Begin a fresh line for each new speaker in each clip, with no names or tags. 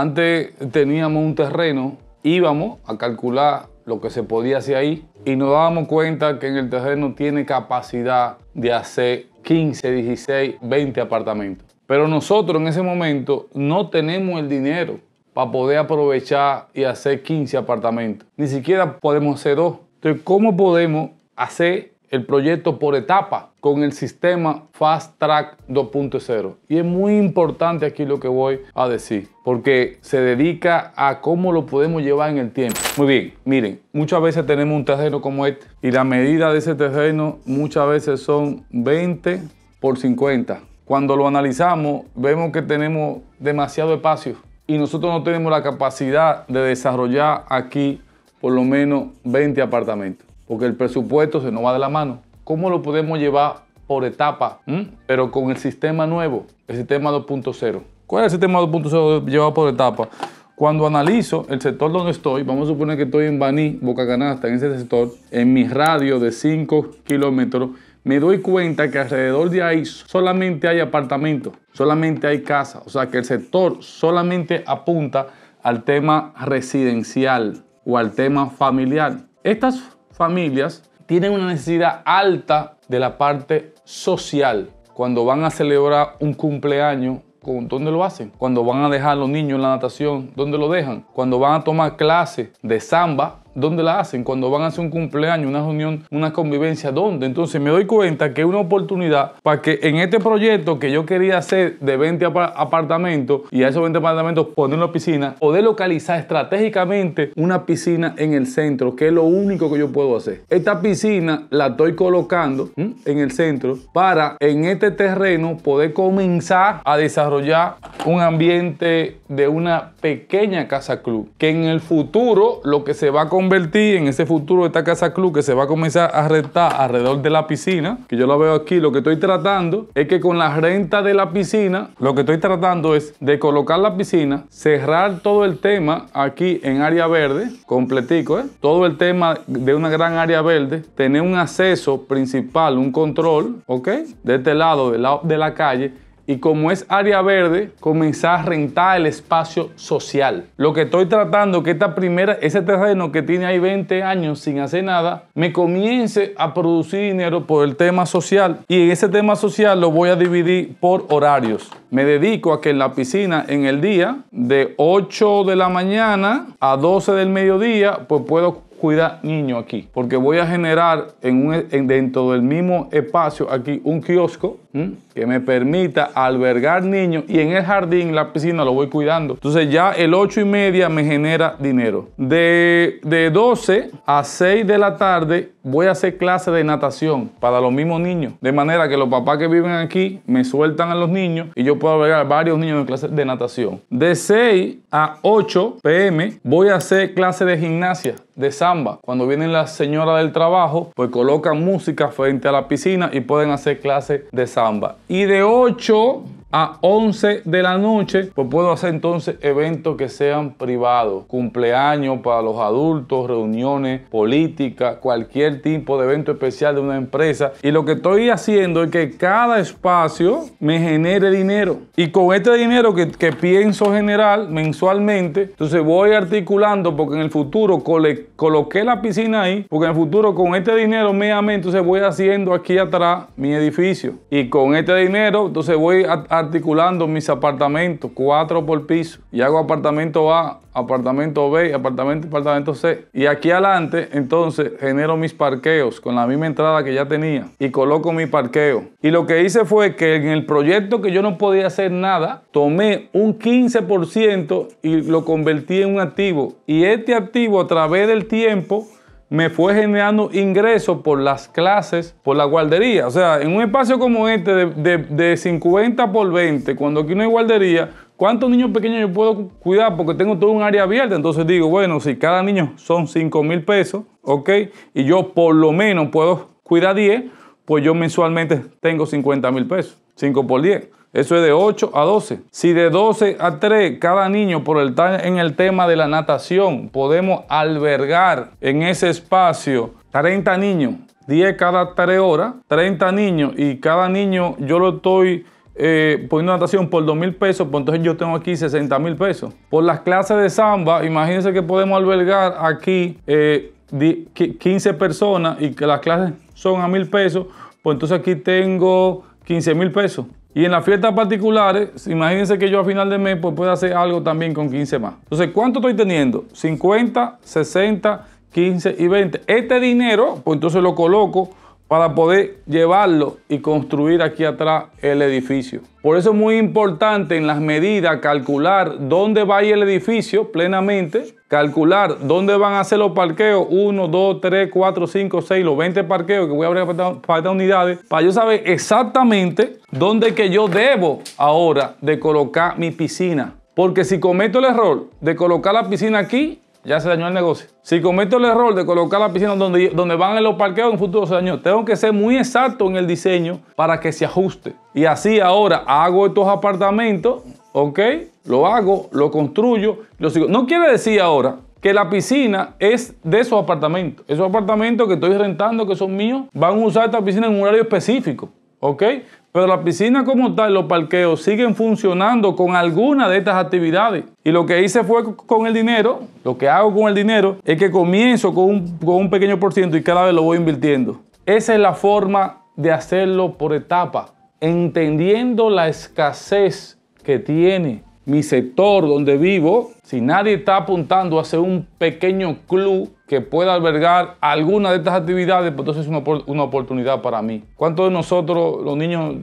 Antes teníamos un terreno, íbamos a calcular lo que se podía hacer ahí y nos dábamos cuenta que en el terreno tiene capacidad de hacer 15, 16, 20 apartamentos. Pero nosotros en ese momento no tenemos el dinero para poder aprovechar y hacer 15 apartamentos. Ni siquiera podemos hacer dos. Entonces, ¿cómo podemos hacer el proyecto por etapa con el sistema Fast Track 2.0. Y es muy importante aquí lo que voy a decir, porque se dedica a cómo lo podemos llevar en el tiempo. Muy bien, miren, muchas veces tenemos un terreno como este y la medida de ese terreno muchas veces son 20 por 50. Cuando lo analizamos, vemos que tenemos demasiado espacio y nosotros no tenemos la capacidad de desarrollar aquí por lo menos 20 apartamentos porque el presupuesto se nos va de la mano. ¿Cómo lo podemos llevar por etapa, mm? pero con el sistema nuevo, el sistema 2.0? ¿Cuál es el sistema 2.0 llevado por etapa? Cuando analizo el sector donde estoy, vamos a suponer que estoy en Baní, Boca Canasta, en ese sector, en mi radio de 5 kilómetros, me doy cuenta que alrededor de ahí solamente hay apartamentos, solamente hay casas. O sea que el sector solamente apunta al tema residencial o al tema familiar. Estas familias tienen una necesidad alta de la parte social. Cuando van a celebrar un cumpleaños, ¿dónde lo hacen? Cuando van a dejar a los niños en la natación, ¿dónde lo dejan? Cuando van a tomar clases de samba, ¿Dónde la hacen? Cuando van a hacer un cumpleaños, una reunión, una convivencia, ¿dónde? Entonces me doy cuenta que es una oportunidad para que en este proyecto que yo quería hacer de 20 apartamentos y a esos 20 apartamentos poner una piscina, poder localizar estratégicamente una piscina en el centro, que es lo único que yo puedo hacer. Esta piscina la estoy colocando en el centro para en este terreno poder comenzar a desarrollar un ambiente de una pequeña casa club, que en el futuro lo que se va a convertir invertir en ese futuro de esta casa club que se va a comenzar a rentar alrededor de la piscina, que yo lo veo aquí, lo que estoy tratando es que con la renta de la piscina, lo que estoy tratando es de colocar la piscina, cerrar todo el tema aquí en área verde, completico, ¿eh? todo el tema de una gran área verde, tener un acceso principal, un control, ¿ok? De este lado, del lado de la calle, y como es área verde, comenzar a rentar el espacio social. Lo que estoy tratando que esta primera, ese terreno que tiene ahí 20 años sin hacer nada, me comience a producir dinero por el tema social y en ese tema social lo voy a dividir por horarios. Me dedico a que en la piscina en el día de 8 de la mañana a 12 del mediodía, pues puedo cuidar niño aquí, porque voy a generar en un, dentro del mismo espacio aquí un kiosco ¿Mm? que me permita albergar niños y en el jardín, la piscina, lo voy cuidando. Entonces ya el 8 y media me genera dinero. De, 12 a 6 de la tarde voy a hacer clases de natación para los mismos niños. De manera que los papás que viven aquí me sueltan a los niños y yo puedo albergar varios niños en clase de natación. De 6 a 8 pm voy a hacer clase de gimnasia de samba. Cuando vienen las señoras del trabajo, pues colocan música frente a la piscina y pueden hacer clases de samba y de 8 a 11 de la noche, pues puedo hacer entonces eventos que sean privados, cumpleaños para los adultos, reuniones políticas, cualquier tipo de evento especial de una empresa. Y lo que estoy haciendo es que cada espacio me genere dinero. Y con este dinero que, pienso generar mensualmente, entonces voy articulando porque en el futuro coloqué la piscina ahí, porque en el futuro con este dinero me entonces voy haciendo aquí atrás mi edificio. Y con este dinero, entonces voy a articulando mis apartamentos, cuatro por piso. Y hago apartamento A, apartamento B, apartamento, apartamento C. Y aquí adelante, entonces, genero mis parqueos con la misma entrada que ya tenía y coloco mi parqueo. Y lo que hice fue que en el proyecto que yo no podía hacer nada, tomé un 15% y lo convertí en un activo. Y este activo a través del tiempo me fue generando ingresos por las clases, por la guardería. O sea, en un espacio como este de, 50 por 20, cuando aquí no hay guardería, ¿cuántos niños pequeños yo puedo cuidar? Porque tengo todo un área abierta. Entonces digo, bueno, si cada niño son 5 mil pesos, ¿ok? Y yo por lo menos puedo cuidar 10, pues yo mensualmente tengo 50 mil pesos, 5 por 10. Eso es de 8 a 12. Si de 12 a 3 cada niño por el en el tema de la natación, podemos albergar en ese espacio 30 niños, 10 cada 3 horas, 30 niños y cada niño yo lo estoy eh, poniendo natación por 2 mil pesos, pues entonces yo tengo aquí 60 mil pesos. Por las clases de samba, imagínense que podemos albergar aquí 15 eh, personas y que las clases son a mil pesos, pues entonces aquí tengo 15 mil pesos. Y en las fiestas particulares, imagínense que yo a final de mes pues, pueda hacer algo también con 15 más. Entonces, ¿cuánto estoy teniendo? 50, 60, 15 y 20. Este dinero, pues entonces lo coloco para poder llevarlo y construir aquí atrás el edificio. Por eso es muy importante en las medidas calcular dónde va a ir el edificio plenamente, calcular dónde van a ser los parqueos, 1, 2, 3, 4, 5, 6, los 20 parqueos que voy a abrir para estas unidades, para yo saber exactamente dónde que yo debo ahora de colocar mi piscina. Porque si cometo el error de colocar la piscina aquí, ya se dañó el negocio. Si cometo el error de colocar la piscina donde, donde van en los parqueos, en un futuro se dañó. Tengo que ser muy exacto en el diseño para que se ajuste. Y así ahora hago estos apartamentos, ¿ok? Lo hago, lo construyo, lo sigo. No quiere decir ahora que la piscina es de esos apartamentos. Esos apartamentos que estoy rentando, que son míos, van a usar esta piscina en un horario específico, ¿ok? Pero la piscina como tal, los parqueos siguen funcionando con alguna de estas actividades. Y lo que hice fue con el dinero, lo que hago con el dinero es que comienzo con un, pequeño por ciento y cada vez lo voy invirtiendo. Esa es la forma de hacerlo por etapa, entendiendo la escasez que tiene mi sector donde vivo. Si nadie está apuntando a hacer un pequeño club que pueda albergar alguna de estas actividades, pues entonces es una, oportunidad para mí. ¿Cuántos de nosotros, los niños,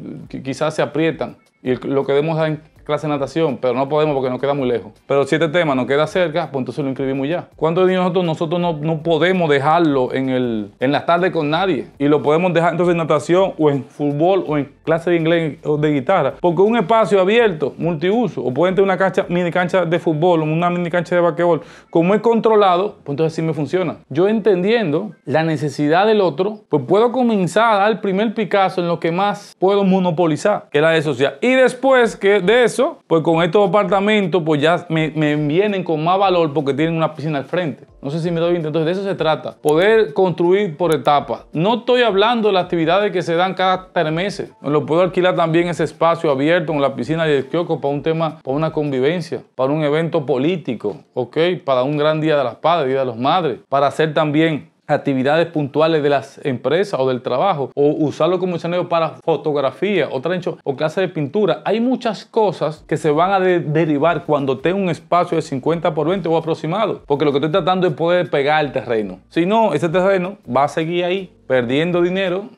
quizás se aprietan y lo que debemos clase de natación, pero no podemos porque nos queda muy lejos. Pero si este tema nos queda cerca, pues entonces lo inscribimos ya. ¿Cuántos niños nosotros, nosotros no, no podemos dejarlo en, el, en las tardes con nadie? Y lo podemos dejar entonces en natación o en fútbol o en clase de inglés o de guitarra. Porque un espacio abierto, multiuso, o pueden tener una cancha, mini cancha de fútbol o una mini cancha de basquetbol, como es controlado, pues entonces sí me funciona. Yo entendiendo la necesidad del otro, pues puedo comenzar a dar el primer Picasso en lo que más puedo monopolizar, que es la de social. Y después que de eso, pues con estos apartamentos, pues ya me, vienen con más valor porque tienen una piscina al frente. No sé si me doy bien. Entonces, de eso se trata. Poder construir por etapas. No estoy hablando de las actividades que se dan cada tres meses. Lo puedo alquilar también ese espacio abierto con la piscina y el kiosco para un tema, para una convivencia, para un evento político, ¿ok? Para un gran día de las padres, día de las madres. Para hacer también actividades puntuales de las empresas o del trabajo, o usarlo como escenario para fotografía o trencho o clase de pintura. Hay muchas cosas que se van a derivar cuando tenga un espacio de 50 por 20 o aproximado, porque lo que estoy tratando es poder pegar el terreno. Si no, ese terreno va a seguir ahí perdiendo dinero.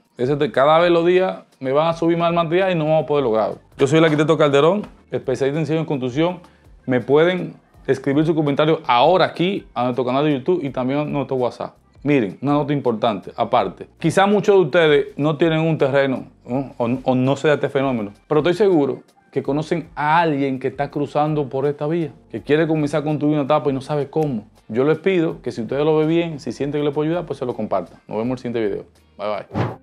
cada vez los días me van a subir más material y no vamos a poder lograrlo. Yo soy el arquitecto Calderón, especialista en diseño y construcción. Me pueden escribir su comentarios ahora aquí a nuestro canal de YouTube y también a nuestro WhatsApp. Miren, una nota importante, aparte. Quizá muchos de ustedes no tienen un terreno O, no se da este fenómeno, pero estoy seguro que conocen a alguien que está cruzando por esta vía, que quiere comenzar a construir una etapa y no sabe cómo. Yo les pido que si ustedes lo ven bien, si sienten que les puedo ayudar, pues se lo compartan. Nos vemos en el siguiente video. Bye bye.